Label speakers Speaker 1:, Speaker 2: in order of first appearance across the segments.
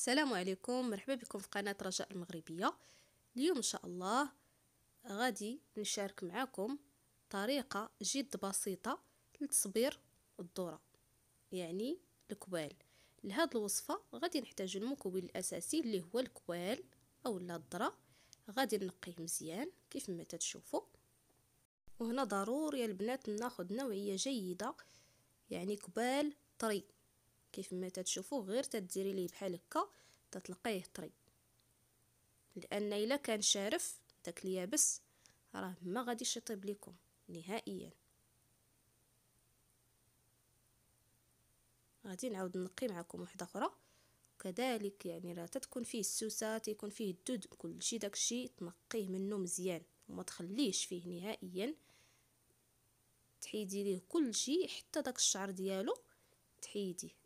Speaker 1: السلام عليكم مرحبا بكم في قناة رجاء المغربية اليوم إن شاء الله غادي نشارك معكم طريقة جد بسيطة لتصبير الذرة يعني الكوال لهاد الوصفة غادي نحتاج المكون الأساسي اللي هو الكوال أو الذرة غادي نقيه مزيان كيف ما تتشوفوا وهنا ضروري البنات ناخد نوعية جيدة يعني كبال طري كيف ما تتشوفوا غير تديري ليه بحال هكا تتلقيه طري لان الا كان شارف داك اليابس راه ما غاديش يطيب لكم نهائيا غادي نعاود نقي معكم وحده اخرى كذلك يعني راه تتكون فيه السوسه تيكون فيه الدود كلشي داكشي تنقيه منه مزيان وما تخليش فيه نهائيا تحيدي ليه كلشي حتى داك الشعر ديالو تحيديه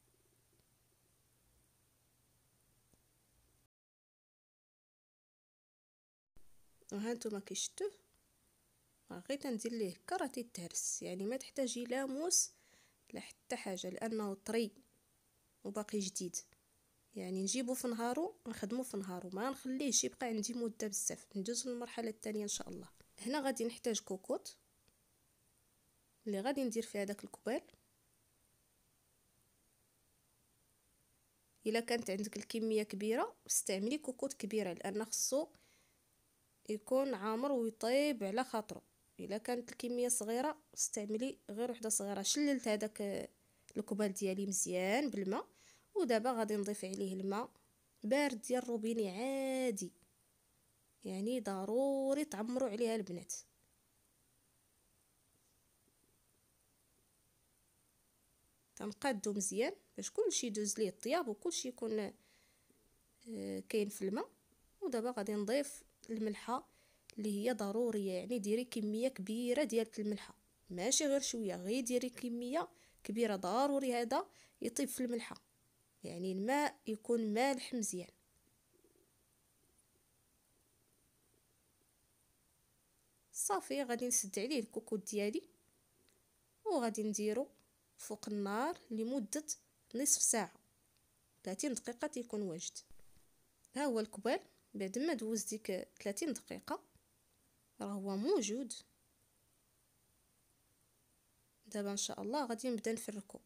Speaker 1: وها نتوما كي شفتوه غير تندير ليه كراتي التهرس يعني ما تحتاجي لا موس لا حتى حاجه لانه طري وباقي جديد يعني نجيبو في نهارو نخدمو في نهارو ما نخليهش يبقى عندي مده بزاف ندوز للمرحله الثانيه ان شاء الله هنا غادي نحتاج كوكوط اللي غادي ندير فيها داك الكوبال الا كانت عندك الكميه كبيره استعملي كوكوط كبيره لان خصو يكون عامر ويطيب على خاطره الا كانت الكميه صغيره استعملي غير وحده صغيره شللت هذاك الكوبال ديالي مزيان بالماء ودابا غادي نضيف عليه الماء بارد ديال الروبيني عادي يعني ضروري تعمروا عليها البنات تنقادو مزيان باش كلشي يدوز ليه الطياب وكلشي يكون آه، كاين في الماء ودابا غادي نضيف الملحه اللي هي ضروريه يعني ديري كميه كبيره ديال الملحه ماشي غير شويه غير ديري كميه كبيره ضروري هذا يطيب في الملحه يعني الماء يكون مالح مزيان صافي غادي نسد عليه الكوكوت ديالي وغادي نديرو فوق النار لمده نصف ساعه 30 دقيقه تيكون واجد ها هو الكبال بعد ما دوز ديك 30 دقيقه راه هو موجود دابا ان شاء الله غادي نبدا نفركو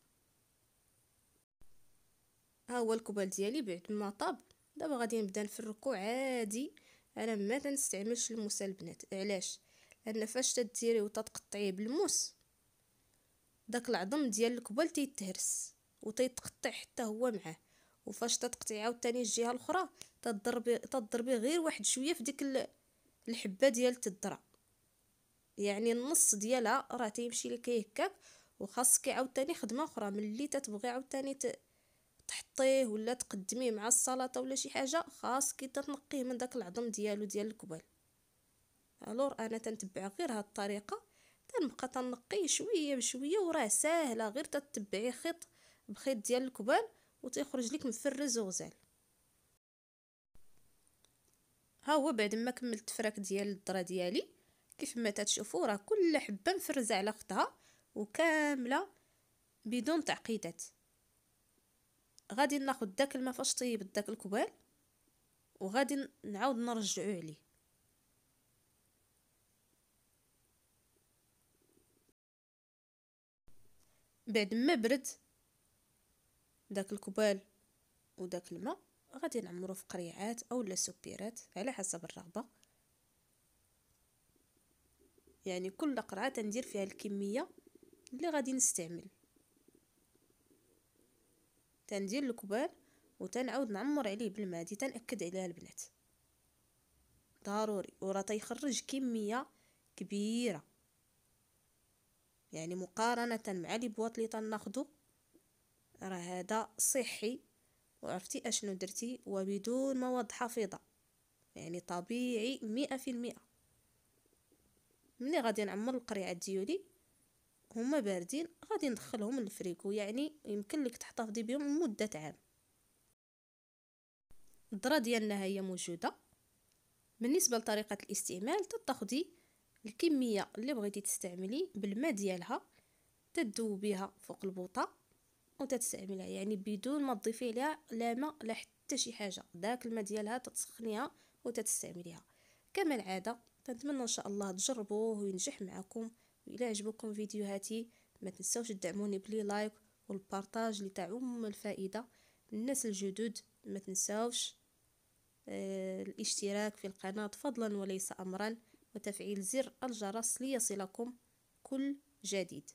Speaker 1: ها هو الكبال ديالي بعد ما طاب دابا غادي نبدا نفركو عادي انا ما تنستعملش الموس البنات علاش لان فاش تديري وتتقطعيه بالموس داك العظم ديال الكبال تيتهرس وتيتقطع حتى هو معاه وفاش تتقطعي عاوتاني الجهه الاخرى تضربي تضربي غير واحد شويه في ديك الحبه ديال الذره يعني النص ديالها راه تيمشي لك هكاك وخاصك عاوتاني خدمه اخرى ملي تتبغي عاوتاني تحطيه ولا تقدميه مع السلطه ولا شي حاجه خاصك تنقيه من داك العظم ديالو ديال الكبال الور انا تنتبع غير هاد الطريقه تنبقى تنقيه شويه بشويه وراه ساهله غير تتبعي خيط بخيط ديال الكبال وتيخرج لك مفرز وغزال ها هو بعد ما كملت التفراك ديال الضره ديالي كيف ما تتشوفوا راه كل حبه مفرزه على اختها وكامله بدون تعقيدات غادي ناخذ داك الماء فاش طيب داك الكبال وغادي نعاود نرجعو عليه بعد ما برد داك الكبال وداك الماء غادي نعمرو في قريعات اولا سوبيرات على حسب الرغبه يعني كل قرعه تندير فيها الكميه اللي غادي نستعمل تندير الكبار وتنعاود نعمر عليه دي تنأكد عليها البنات ضروري وراه تيخرج كميه كبيره يعني مقارنه مع لي بواط اللي تناخدو راه هذا صحي وعرفتي اشنو درتي وبدون مواد حافظه يعني طبيعي مئة في المئة ملي غادي نعمر القريعات ديولي هما باردين غادي ندخلهم للفريكو يعني يمكن لك تحتفظي بهم مدة عام الذره ديالنا هي موجوده بالنسبه لطريقه الاستعمال تتاخدي الكميه اللي بغيتي تستعملي بالماء ديالها تدوبيها فوق البوطه وتتستعملها يعني بدون ما تضيفي لها لا ما لا حتى شي حاجه داك الماء ديالها تتسخنيها وتتستعمليها كما العاده كنتمنى ان شاء الله تجربوه وينجح معكم والا عجبكم فيديوهاتي ما تنساوش تدعموني بلي لايك والبارطاج لتعم الفائده الناس الجدد ما تنساوش آه، الاشتراك في القناه فضلا وليس امرا وتفعيل زر الجرس ليصلكم كل جديد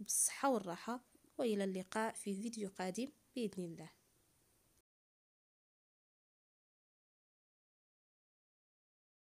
Speaker 1: بالصحه والراحه وإلى اللقاء في فيديو قادم بإذن الله